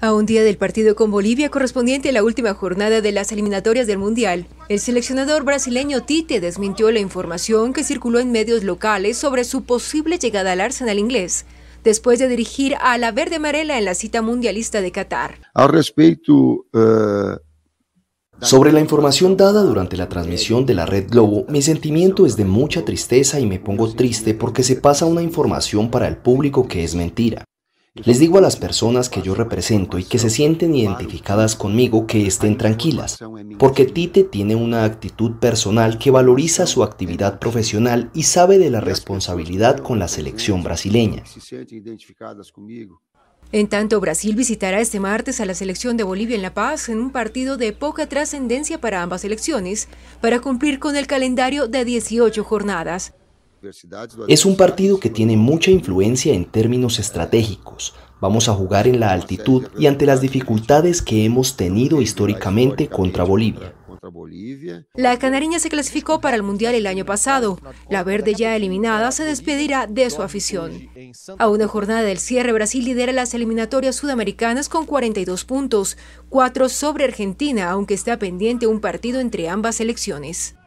A un día del partido con Bolivia correspondiente a la última jornada de las eliminatorias del Mundial, el seleccionador brasileño Tite desmintió la información que circuló en medios locales sobre su posible llegada al Arsenal inglés, después de dirigir a la verde marela en la cita mundialista de Qatar. respecto, eh, Sobre la información dada durante la transmisión de la Red Globo, mi sentimiento es de mucha tristeza y me pongo triste porque se pasa una información para el público que es mentira. Les digo a las personas que yo represento y que se sienten identificadas conmigo que estén tranquilas, porque Tite tiene una actitud personal que valoriza su actividad profesional y sabe de la responsabilidad con la selección brasileña. En tanto, Brasil visitará este martes a la selección de Bolivia en La Paz en un partido de poca trascendencia para ambas selecciones, para cumplir con el calendario de 18 jornadas. Es un partido que tiene mucha influencia en términos estratégicos. Vamos a jugar en la altitud y ante las dificultades que hemos tenido históricamente contra Bolivia. La Canariña se clasificó para el Mundial el año pasado. La verde ya eliminada se despedirá de su afición. A una jornada del cierre, Brasil lidera las eliminatorias sudamericanas con 42 puntos, 4 sobre Argentina, aunque está pendiente un partido entre ambas selecciones.